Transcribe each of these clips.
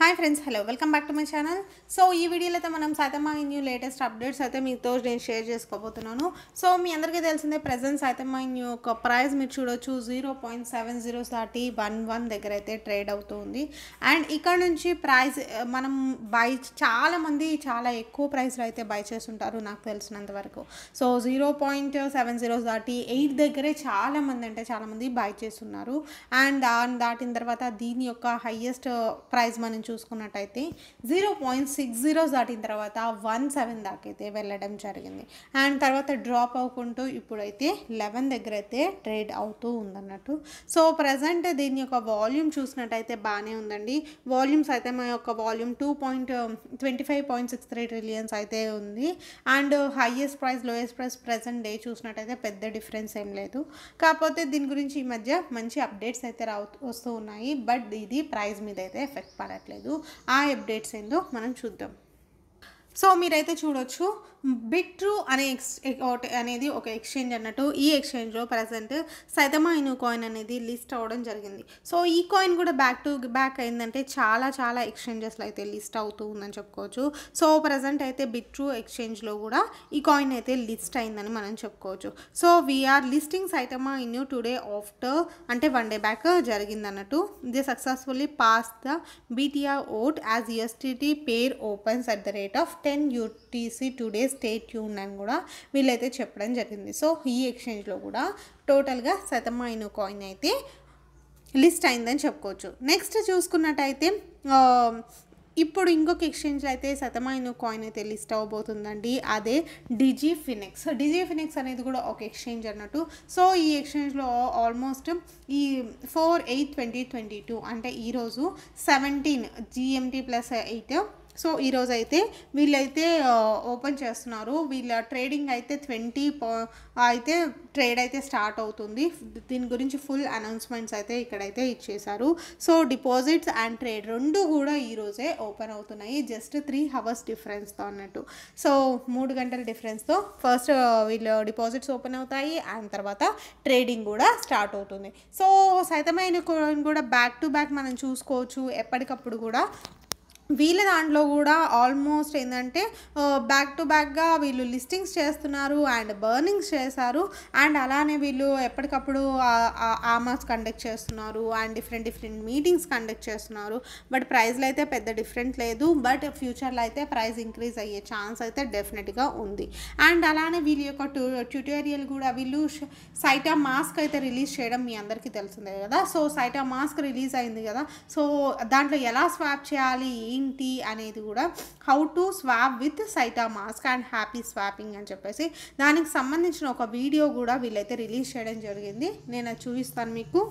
hi friends hello welcome back to my channel so ఈ వీడియోలో అయితే మనం సైతమ్మ ఇన్యూ లేటెస్ట్ అప్డేట్స్ అయితే మీతో నేను షేర్ చేసుకోబోతున్నాను సో మీ అందరికీ తెలిసిందే ప్రజెంట్ సైతమ్మ ఇన్యూ ఒక ప్రైస్ మీరు చూడొచ్చు zero point seven zero thirty one one దగ్గర అయితే ట్రేడ్ అవుతుంది అండ్ ఇక్కడ నుంచి ప్రైస్ eh, మనం బై చాలామంది చాలా ఎక్కువ ప్రైస్లో అయితే బై చేస్తుంటారు నాకు తెలిసినంత వరకు so zero point seven zero thirty eight దగ్గరే చాలామంది అంటే చాలామంది బై చేస్తున్నారు అండ్ దాని దాటిన తర్వాత దీని యొక్క హయ్యెస్ట్ ప్రైజ్ మనం చూసుకున్నట్టయితే జీరో పాయింట్ సిక్స్ జీరో దాటిన తర్వాత వన్ సెవెన్ దాకైతే వెళ్ళడం జరిగింది అండ్ తర్వాత డ్రాప్ అవ్వకుంటూ ఇప్పుడైతే లెవెన్ దగ్గర అయితే ట్రేడ్ అవుతూ ఉందన్నట్టు సో ప్రజెంట్ దీని యొక్క వాల్యూమ్ చూసినట్టయితే బాగానే ఉందండి వాల్యూమ్స్ అయితే మా యొక్క volume two point twenty five point six three trillions అయితే ఉంది and highest price lowest price present day చూసినట్టయితే పెద్ద డిఫరెన్స్ ఏం లేదు కాకపోతే దీని గురించి ఈ మధ్య మంచి అప్డేట్స్ అయితే రావు వస్తూ ఉన్నాయి బట్ ఇది ప్రైస్ మీద అయితే ఎఫెక్ట్ పడట్లేదు రాలేదు ఆ అప్డేట్స్ ఏందో మనం చూద్దాం సో మీరైతే చూడొచ్చు బిట్ ట్రూ అనే ఎక్స్ అనేది ఒక ఎక్స్చేంజ్ అన్నట్టు ఈ ఎక్స్చేంజ్లో ప్రజెంట్ సైతమా ఇను కాయిన్ అనేది లిస్ట్ అవ్వడం జరిగింది సో ఈ కాయిన్ కూడా బ్యాక్ టు బ్యాక్ అయిందంటే చాలా చాలా ఎక్స్చేంజెస్లో అయితే లిస్ట్ అవుతూ ఉందని చెప్పుకోవచ్చు సో ప్రజెంట్ అయితే బిట్ ట్రూ ఎక్స్చేంజ్లో కూడా ఈ కాయిన్ అయితే లిస్ట్ అయిందని మనం చెప్పుకోవచ్చు so VR listing Saitama Inu today after అంటే వన్ డే బ్యాక్ జరిగింది అన్నట్టు the successfully pass the BTR vote as USDT pair opens at the rate of ten UTC today's stay tuned అని కూడా వీళ్ళైతే చెప్పడం జరిగింది సో ఈ ఎక్స్చేంజ్లో కూడా టోటల్గా శతమైన కాయిన్ అయితే లిస్ట్ అయిందని చెప్పుకోవచ్చు నెక్స్ట్ చూసుకున్నట్టయితే ఇప్పుడు ఇంకొక ఎక్స్చేంజ్ అయితే శతమైన కాయిన్ అయితే లిస్ట్ అవ్వబోతుందండి అదే డిజీ ఫినిక్స్ డిజీ ఫినిక్స్ అనేది కూడా ఒక ఎక్స్చేంజ్ అన్నట్టు సో ఈ ఎక్స్చేంజ్లో ఆల్మోస్ట్ ఈ four eight twenty twenty two అంటే ఈరోజు seventeen GMT plus eight so ఈరోజు అయితే వీళ్ళైతే ఓపెన్ చేస్తున్నారు వీళ్ళ ట్రేడింగ్ అయితే ట్వంటీ అయితే ట్రేడ్ అయితే స్టార్ట్ అవుతుంది దీని గురించి ఫుల్ అనౌన్స్మెంట్స్ అయితే ఇక్కడైతే ఇచ్చేశారు సో డిపాజిట్స్ అండ్ ట్రేడ్ రెండు కూడా ఈరోజే ఓపెన్ అవుతున్నాయి జస్ట్ త్రీ హవర్స్ డిఫరెన్స్తో అన్నట్టు సో మూడు గంటల డిఫరెన్స్తో ఫస్ట్ వీళ్ళు డిపాజిట్స్ ఓపెన్ అవుతాయి అండ్ తర్వాత ట్రేడింగ్ కూడా స్టార్ట్ అవుతుంది సో సైతమైన కూడా బ్యాక్ టు బ్యాక్ మనం చూసుకోవచ్చు ఎప్పటికప్పుడు కూడా వీళ్ళ దాంట్లో కూడా ఆల్మోస్ట్ ఏంటంటే బ్యాక్ టు బ్యాక్గా వీళ్ళు లిస్టింగ్స్ చేస్తున్నారు అండ్ బర్నింగ్స్ చేశారు అండ్ అలానే వీళ్ళు ఎప్పటికప్పుడు ఆమాస్ కండక్ట్ చేస్తున్నారు and different different meetings conduct చేస్తున్నారు బట్ ప్రైజ్లు అయితే పెద్ద డిఫరెంట్ లేదు బట్ ఫ్యూచర్లో అయితే ప్రైజ్ ఇంక్రీజ్ అయ్యే ఛాన్స్ అయితే డెఫినెట్గా ఉంది అండ్ అలానే వీళ్ళ యొక్క ట్యూటోరియల్ కూడా వీళ్ళు సైటా మాస్క్ అయితే రిలీజ్ చేయడం మీ అందరికీ తెలిసిందే కదా సో సైటా మాస్క్ రిలీజ్ అయింది కదా సో దాంట్లో ఎలా స్వాప్ చేయాలి గ్రీన్ టీ అనేది కూడా how to swap with SaitaMask and happy swapping అని చెప్పేసి దానికి సంబంధించిన ఒక వీడియో కూడా వీళ్ళైతే రిలీజ్ చేయడం జరిగింది నేను చూపిస్తాను మీకు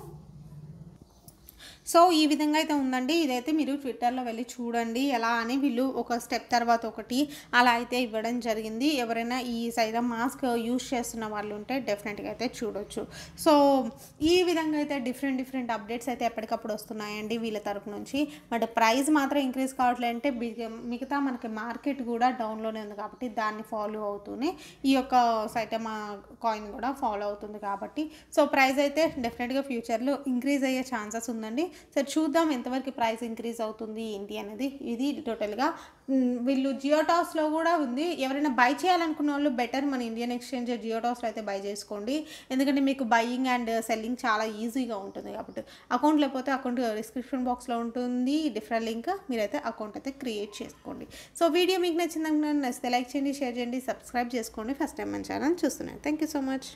సో ఈ విధంగా అయితే ఉందండి ఇదైతే మీరు ట్విట్టర్లో వెళ్ళి చూడండి ఎలా అని వీళ్ళు ఒక స్టెప్ తర్వాత ఒకటి అలా అయితే ఇవ్వడం జరిగింది ఎవరైనా ఈ సైజ్ మాస్క్ యూజ్ చేస్తున్న వాళ్ళు ఉంటే డెఫినెట్గా అయితే చూడొచ్చు సో ఈ విధంగా అయితే డిఫరెంట్ డిఫరెంట్ అప్డేట్స్ అయితే ఎప్పటికప్పుడు వస్తున్నాయండి వీళ్ళ తరపు నుంచి బట్ ప్రైస్ మాత్రం ఇంక్రీజ్ కావట్లేదంటే మిగతా మనకి మార్కెట్ కూడా డౌన్లోనే ఉంది కాబట్టి దాన్ని ఫాలో అవుతూనే ఈ యొక్క సైటమా కాయిన్ కూడా ఫాలో అవుతుంది కాబట్టి సో ప్రైస్ అయితే డెఫినెట్గా ఫ్యూచర్లో ఇంక్రీజ్ అయ్యే ఛాన్సెస్ ఉందండి సరే చూద్దాం ఎంతవరకు ప్రైస్ ఇంక్రీజ్ అవుతుంది ఏంటి అనేది ఇది టోటల్గా వీళ్ళు జియోటాస్లో కూడా ఉంది ఎవరైనా బై చేయాలనుకున్న వాళ్ళు బెటర్ మన ఇండియన్ ఎక్స్చేంజ్ జియోటాస్లో అయితే బై చేసుకోండి ఎందుకంటే మీకు బయ్యింగ్ అండ్ సెల్లింగ్ చాలా ఈజీగా ఉంటుంది కాబట్టి అకౌంట్ లేకపోతే అకౌంట్ డిస్క్రిప్షన్ బాక్స్లో ఉంటుంది డిఫరెంట్ లింక్ మీరైతే అకౌంట్ అయితే క్రియేట్ చేసుకోండి సో వీడియో మీకు నచ్చిందనుకున్నాను నచ్చితే లైక్ చేయండి షేర్ చేయండి సబ్స్క్రైబ్ చేసుకోండి ఫస్ట్ టైం మన ఛానల్ చూస్తున్నాను థ్యాంక్ యూ సో మచ్